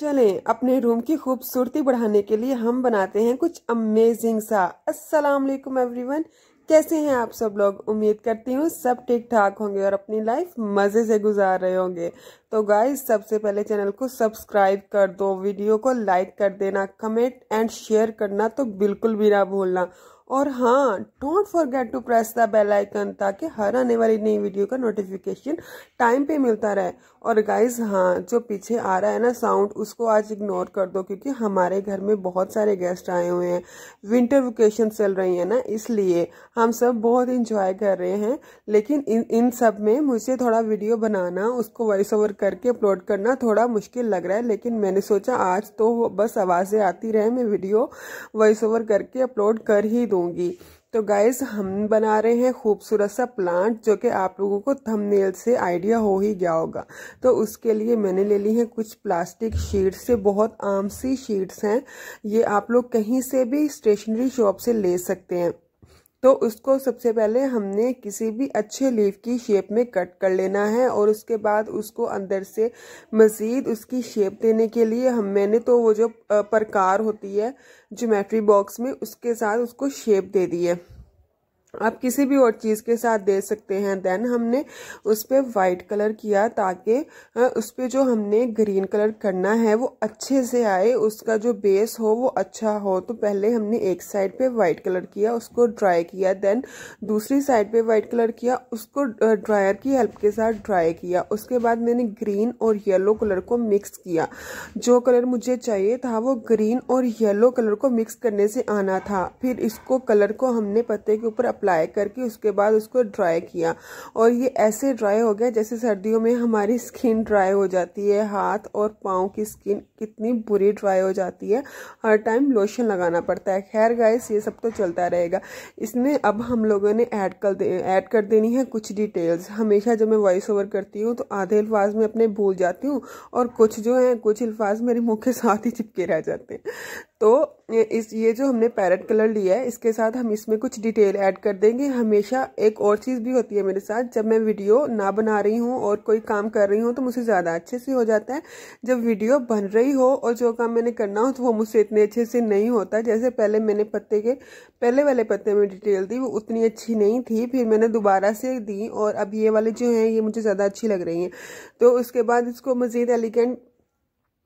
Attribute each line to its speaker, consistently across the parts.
Speaker 1: चलें अपने रूम की खूबसूरती बढ़ाने के लिए हम बनाते हैं कुछ अमेजिंग सा अस्सलाम वालेकुम एवरीवन कैसे हैं आप सब लोग उम्मीद करती हूँ सब ठीक ठाक होंगे और अपनी लाइफ मज़े से गुजार रहे होंगे तो गाइज सबसे पहले चैनल को सब्सक्राइब कर दो वीडियो को लाइक कर देना कमेंट एंड शेयर करना तो बिल्कुल भी ना भूलना और हाँ don't forget to press the bell icon ताकि हर आने वाली नई वीडियो का नोटिफिकेशन टाइम पे मिलता रहे और गाइज हाँ जो पीछे आ रहा है ना साउंड उसको आज इग्नोर कर दो क्योंकि हमारे घर में बहुत सारे गेस्ट आए हुए हैं विंटर वेकेशन चल रही है ना इसलिए हम सब बहुत इंजॉय कर रहे हैं लेकिन इन इन सब में मुझे थोड़ा वीडियो बनाना उसको वॉइस ओवर करके अपलोड करना थोड़ा मुश्किल लग रहा है लेकिन मैंने सोचा आज तो बस आवाज़ें आती रहे मैं वीडियो वॉइस ओवर करके अपलोड कर ही दूँगी तो गाइज हम बना रहे हैं खूबसूरत सा प्लांट जो कि आप लोगों को थंबनेल से आइडिया हो ही गया होगा तो उसके लिए मैंने ले ली है कुछ प्लास्टिक शीट्स से बहुत सी शीट्स हैं ये आप लोग कहीं से भी स्टेशनरी शॉप से ले सकते हैं तो उसको सबसे पहले हमने किसी भी अच्छे लीफ की शेप में कट कर लेना है और उसके बाद उसको अंदर से मज़ीद उसकी शेप देने के लिए हम मैंने तो वो जो प्रकार होती है ज्योमेट्री बॉक्स में उसके साथ उसको शेप दे दी है आप किसी भी और चीज़ के साथ दे सकते हैं देन हमने उस पर वाइट कलर किया ताकि उस पर जो हमने ग्रीन कलर करना है वो अच्छे से आए उसका जो बेस हो वो अच्छा हो तो पहले हमने एक साइड पे वाइट कलर किया उसको ड्राई किया देन दूसरी साइड पे वाइट कलर किया उसको ड्रायर की हेल्प के साथ ड्राई किया उसके बाद मैंने ग्रीन और येलो कलर को मिक्स किया जो कलर मुझे चाहिए था वो ग्रीन और येलो कलर को मिक्स करने से आना था फिर इसको कलर को हमने पत्ते के ऊपर अप्लाई करके उसके बाद उसको ड्राई किया और ये ऐसे ड्राई हो गया जैसे सर्दियों में हमारी स्किन ड्राई हो जाती है हाथ और पाँव की स्किन कितनी बुरी ड्राई हो जाती है हर टाइम लोशन लगाना पड़ता है खैर गाइस ये सब तो चलता रहेगा इसमें अब हम लोगों ने ऐड कर ऐड कर देनी है कुछ डिटेल्स हमेशा जब मैं वॉइस ओवर करती हूँ तो आधे अल्फाज में अपने भूल जाती हूँ और कुछ जो हैं कुछ अल्फाज मेरे मुँह के साथ ही चिपके रह जाते हैं तो ये इस ये जो हमने पैरेट कलर लिया है इसके साथ हम इसमें कुछ डिटेल ऐड कर देंगे हमेशा एक और चीज़ भी होती है मेरे साथ जब मैं वीडियो ना बना रही हूँ और कोई काम कर रही हूँ तो मुझसे ज़्यादा अच्छे से हो जाता है जब वीडियो बन रही हो और जो काम मैंने करना हो तो वो मुझसे इतने अच्छे से नहीं होता जैसे पहले मैंने पत्ते के पहले वाले पत्ते में डिटेल दी वो उतनी अच्छी नहीं थी फिर मैंने दोबारा से दी और अब ये वाले जो हैं ये मुझे ज़्यादा अच्छी लग रही हैं तो उसके बाद इसको मज़ीद एलिगेंट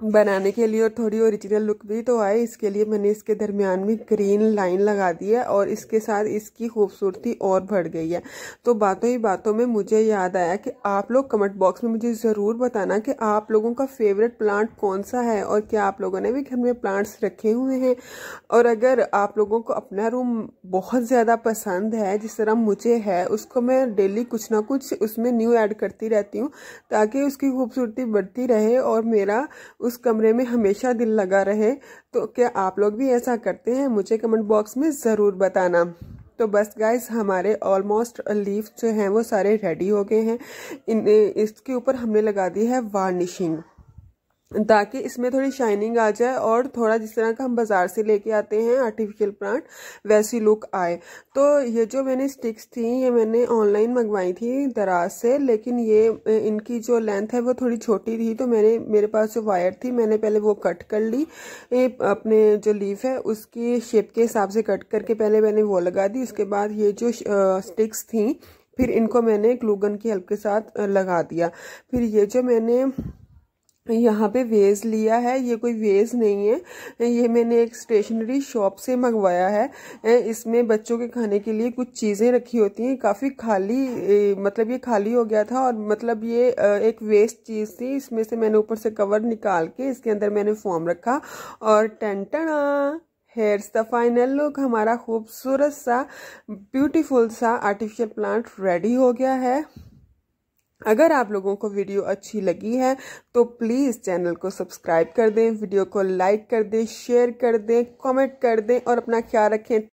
Speaker 1: बनाने के लिए और थोड़ी ओरिजिनल लुक भी तो आए इसके लिए मैंने इसके दरमियान में ग्रीन लाइन लगा दी है और इसके साथ इसकी खूबसूरती और बढ़ गई है तो बातों ही बातों में मुझे याद आया कि आप लोग कमेंट बॉक्स में मुझे ज़रूर बताना कि आप लोगों का फेवरेट प्लांट कौन सा है और क्या आप लोगों ने भी घर में प्लांट्स रखे हुए हैं और अगर आप लोगों को अपना रूम बहुत ज़्यादा पसंद है जिस तरह मुझे है उसको मैं डेली कुछ ना कुछ उसमें न्यू ऐड करती रहती हूँ ताकि उसकी खूबसूरती बढ़ती रहे और मेरा उस कमरे में हमेशा दिल लगा रहे तो क्या आप लोग भी ऐसा करते हैं मुझे कमेंट बॉक्स में ज़रूर बताना तो बस गाइज हमारे ऑलमोस्ट लीव्स जो हैं वो सारे रेडी हो गए हैं इन इसके ऊपर हमने लगा दी है वार्निशिंग ताकि इसमें थोड़ी शाइनिंग आ जाए और थोड़ा जिस तरह का हम बाज़ार से लेके आते हैं आर्टिफिशियल प्लांट वैसी लुक आए तो ये जो मैंने स्टिक्स थी ये मैंने ऑनलाइन मंगवाई थी दराज से लेकिन ये इनकी जो लेंथ है वो थोड़ी छोटी थी तो मैंने मेरे पास जो वायर थी मैंने पहले वो कट कर ली अपने जो लीफ है उसकी शेप के हिसाब से कट करके पहले मैंने वो लगा दी उसके बाद ये जो स्टिक्स थी फिर इनको मैंने ग्लूगन की हेल्प के साथ लगा दिया फिर ये जो मैंने यहाँ पे वेज लिया है ये कोई वेज नहीं है ये मैंने एक स्टेशनरी शॉप से मंगवाया है इसमें बच्चों के खाने के लिए कुछ चीज़ें रखी होती हैं काफ़ी खाली मतलब ये खाली हो गया था और मतलब ये एक वेस्ट चीज़ थी इसमें से मैंने ऊपर से कवर निकाल के इसके अंदर मैंने फॉर्म रखा और टेंटना हेयर्स द फाइनल लुक हमारा खूबसूरत सा ब्यूटीफुल सा आर्टिफिशियल प्लांट रेडी हो गया है अगर आप लोगों को वीडियो अच्छी लगी है तो प्लीज़ चैनल को सब्सक्राइब कर दें वीडियो को लाइक कर दें शेयर कर दें कमेंट कर दें और अपना ख्याल रखें